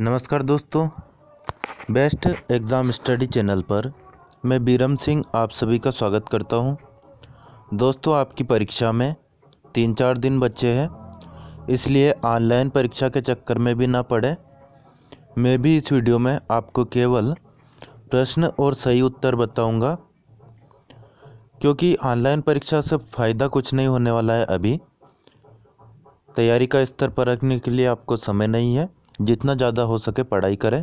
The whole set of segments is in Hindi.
नमस्कार दोस्तों बेस्ट एग्ज़ाम स्टडी चैनल पर मैं बीरम सिंह आप सभी का स्वागत करता हूं। दोस्तों आपकी परीक्षा में तीन चार दिन बचे हैं इसलिए ऑनलाइन परीक्षा के चक्कर में भी ना पड़े मैं भी इस वीडियो में आपको केवल प्रश्न और सही उत्तर बताऊंगा क्योंकि ऑनलाइन परीक्षा से फ़ायदा कुछ नहीं होने वाला है अभी तैयारी का स्तर परखने के लिए आपको समय नहीं है जितना ज़्यादा हो सके पढ़ाई करें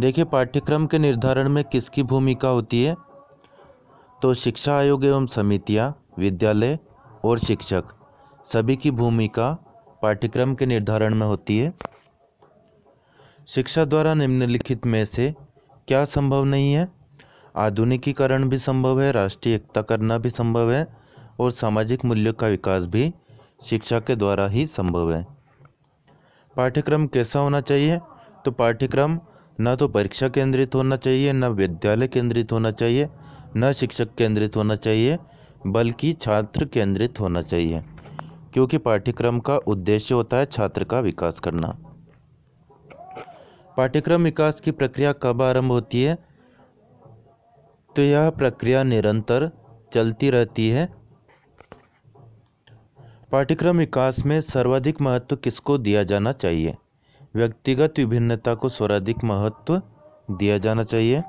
देखिए पाठ्यक्रम के निर्धारण में किसकी भूमिका होती है तो शिक्षा आयोग एवं समितियाँ विद्यालय और शिक्षक सभी की भूमिका पाठ्यक्रम के निर्धारण में होती है शिक्षा द्वारा निम्नलिखित में से क्या संभव नहीं है आधुनिकीकरण भी संभव है राष्ट्रीय एकता करना भी संभव है और सामाजिक मूल्यों का विकास भी शिक्षा के द्वारा ही संभव है पाठ्यक्रम कैसा होना चाहिए तो पाठ्यक्रम न तो परीक्षा केंद्रित होना चाहिए न विद्यालय केंद्रित होना चाहिए न शिक्षक केंद्रित होना चाहिए बल्कि छात्र केंद्रित होना चाहिए क्योंकि पाठ्यक्रम का उद्देश्य होता है छात्र का विकास करना पाठ्यक्रम विकास की प्रक्रिया कब आरंभ होती है तो यह प्रक्रिया निरंतर चलती रहती है पाठ्यक्रम विकास में सर्वाधिक महत्व किसको दिया जाना चाहिए व्यक्तिगत विभिन्नता को सर्वाधिक महत्व दिया जाना चाहिए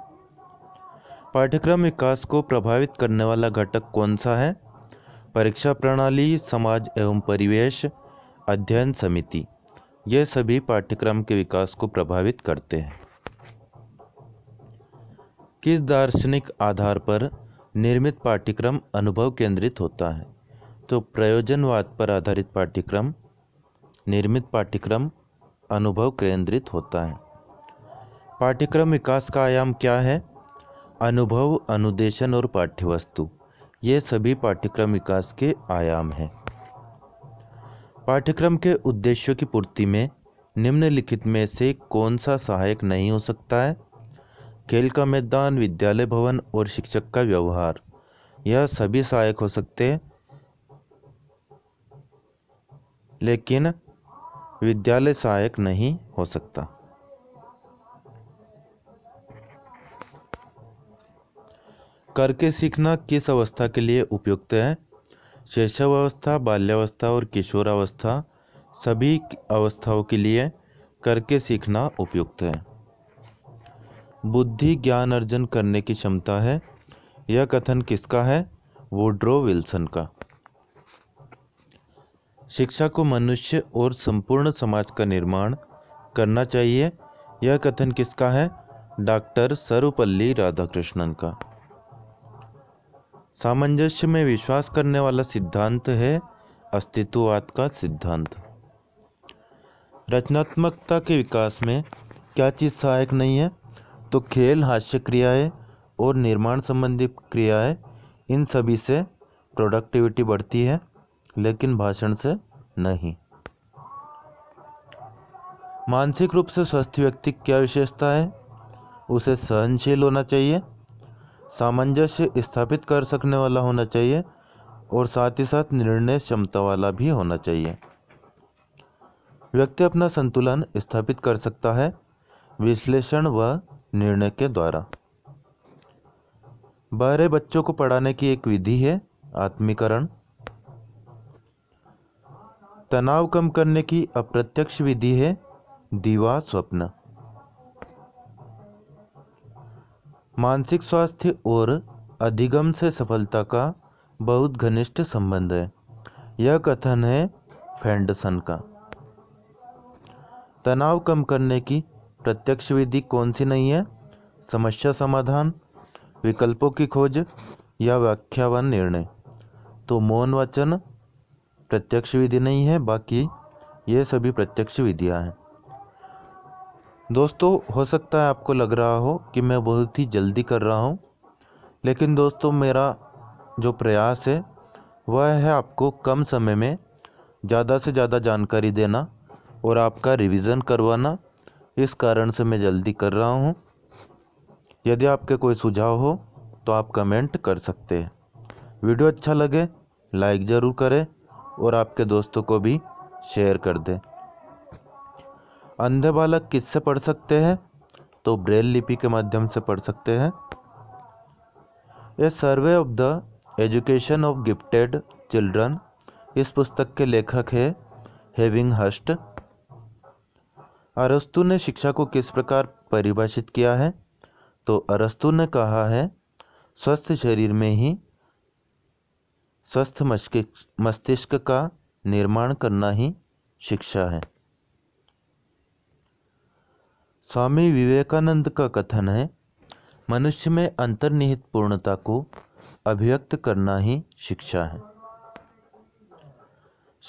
पाठ्यक्रम विकास को प्रभावित करने वाला घटक कौन सा है परीक्षा प्रणाली समाज एवं परिवेश अध्ययन समिति ये सभी पाठ्यक्रम के विकास को प्रभावित करते हैं किस दार्शनिक आधार पर निर्मित पाठ्यक्रम अनुभव केंद्रित होता है तो प्रयोजनवाद पर आधारित पाठ्यक्रम निर्मित पाठ्यक्रम अनुभव केंद्रित होता है पाठ्यक्रम विकास का आयाम क्या है अनुभव अनुदेशन और पाठ्यवस्तु ये सभी पाठ्यक्रम विकास के आयाम हैं पाठ्यक्रम के उद्देश्यों की पूर्ति में निम्नलिखित में से कौन सा सहायक नहीं हो सकता है खेल का मैदान विद्यालय भवन और शिक्षक का व्यवहार यह सभी सहायक हो सकते हैं लेकिन विद्यालय सहायक नहीं हो सकता करके सीखना किस अवस्था के लिए उपयुक्त है शैशवावस्था बाल्यावस्था और किशोरावस्था सभी अवस्थाओं के लिए करके सीखना उपयुक्त है बुद्धि ज्ञान अर्जन करने की क्षमता है यह कथन किसका है ड्रो विल्सन का शिक्षा को मनुष्य और संपूर्ण समाज का निर्माण करना चाहिए यह कथन किसका है डॉक्टर सर्वपल्ली राधाकृष्णन का सामंजस्य में विश्वास करने वाला सिद्धांत है अस्तित्ववाद का सिद्धांत रचनात्मकता के विकास में क्या चीज़ सहायक नहीं है तो खेल हास्य क्रियाएं और निर्माण संबंधी क्रियाएं इन सभी से प्रोडक्टिविटी बढ़ती है लेकिन भाषण से नहीं मानसिक रूप से स्वस्थ व्यक्ति क्या विशेषता है उसे सहनशील होना चाहिए सामंजस्य स्थापित कर सकने वाला होना चाहिए और साथ ही साथ निर्णय क्षमता वाला भी होना चाहिए व्यक्ति अपना संतुलन स्थापित कर सकता है विश्लेषण व निर्णय के द्वारा बारह बच्चों को पढ़ाने की एक विधि है आत्मीकरण तनाव कम करने की अप्रत्यक्ष विधि है दीवा स्वप्न मानसिक स्वास्थ्य और अधिगम से सफलता का बहुत घनिष्ठ संबंध है यह कथन है फेंडसन का तनाव कम करने की प्रत्यक्ष विधि कौन सी नहीं है समस्या समाधान विकल्पों की खोज या व्याख्यावन निर्णय तो मौन वचन प्रत्यक्ष विधि नहीं है बाकी ये सभी प्रत्यक्ष विधियाँ हैं दोस्तों हो सकता है आपको लग रहा हो कि मैं बहुत ही जल्दी कर रहा हूँ लेकिन दोस्तों मेरा जो प्रयास है वह है आपको कम समय में ज़्यादा से ज़्यादा जानकारी देना और आपका रिवीजन करवाना इस कारण से मैं जल्दी कर रहा हूँ यदि आपके कोई सुझाव हो तो आप कमेंट कर सकते हैं वीडियो अच्छा लगे लाइक ज़रूर करें और आपके दोस्तों को भी शेयर कर दें अंधे बालक किससे पढ़ सकते हैं तो ब्रेल लिपि के माध्यम से पढ़ सकते हैं a survey of the education of gifted children इस पुस्तक के लेखक है हेविंग हस्ट अरस्तु ने शिक्षा को किस प्रकार परिभाषित किया है तो अरस्तु ने कहा है स्वस्थ शरीर में ही स्वस्थ मस्तिष्क मस्तिष्क का निर्माण करना ही शिक्षा है स्वामी विवेकानंद का कथन है मनुष्य में अंतर्निहित पूर्णता को अभिव्यक्त करना ही शिक्षा है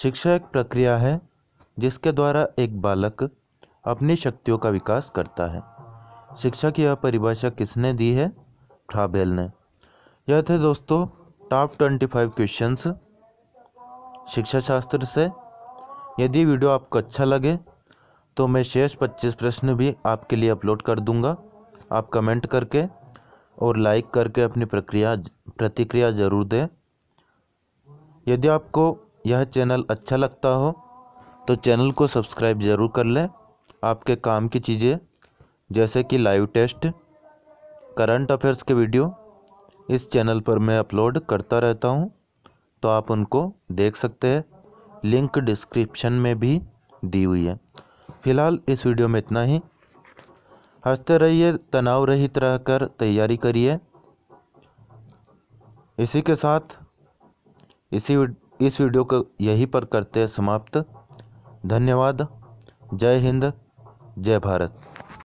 शिक्षा एक प्रक्रिया है जिसके द्वारा एक बालक अपनी शक्तियों का विकास करता है शिक्षा की यह परिभाषा किसने दी है ट्राबेल ने यह थे दोस्तों टॉप ट्वेंटी फाइव क्वेश्चन शिक्षा शास्त्र से यदि वीडियो आपको अच्छा लगे तो मैं शेष पच्चीस प्रश्न भी आपके लिए अपलोड कर दूंगा आप कमेंट करके और लाइक करके अपनी प्रक्रिया प्रतिक्रिया ज़रूर दें यदि आपको यह चैनल अच्छा लगता हो तो चैनल को सब्सक्राइब ज़रूर कर लें आपके काम की चीज़ें जैसे कि लाइव टेस्ट करंट अफेयर्स के वीडियो इस चैनल पर मैं अपलोड करता रहता हूँ तो आप उनको देख सकते हैं लिंक डिस्क्रिप्शन में भी दी हुई है फिलहाल इस वीडियो में इतना ही हंसते रहिए तनाव रहित रहकर तैयारी करिए इसी के साथ इसी इस वीडियो को यहीं पर करते हैं समाप्त धन्यवाद जय हिंद जय भारत